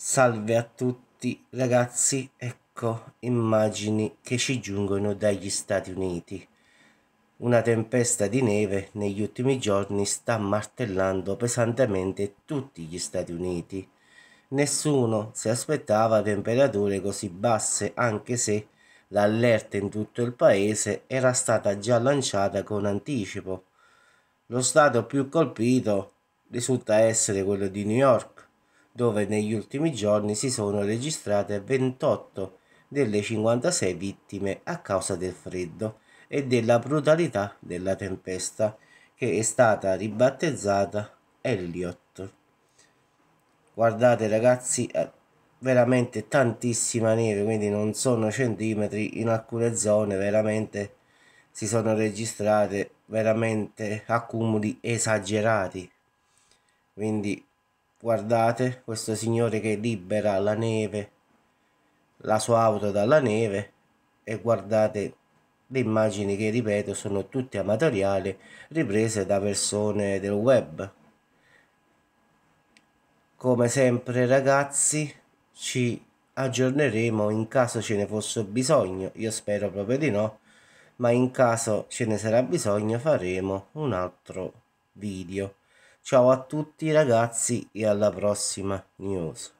Salve a tutti ragazzi, ecco immagini che ci giungono dagli Stati Uniti. Una tempesta di neve negli ultimi giorni sta martellando pesantemente tutti gli Stati Uniti. Nessuno si aspettava temperature così basse anche se l'allerta in tutto il paese era stata già lanciata con anticipo. Lo stato più colpito risulta essere quello di New York dove negli ultimi giorni si sono registrate 28 delle 56 vittime a causa del freddo e della brutalità della tempesta, che è stata ribattezzata Elliot. Guardate ragazzi, eh, veramente tantissima neve, quindi non sono centimetri, in alcune zone veramente si sono registrate veramente accumuli esagerati. Quindi guardate questo signore che libera la neve la sua auto dalla neve e guardate le immagini che ripeto sono tutte amatoriali riprese da persone del web come sempre ragazzi ci aggiorneremo in caso ce ne fosse bisogno io spero proprio di no ma in caso ce ne sarà bisogno faremo un altro video Ciao a tutti ragazzi e alla prossima news.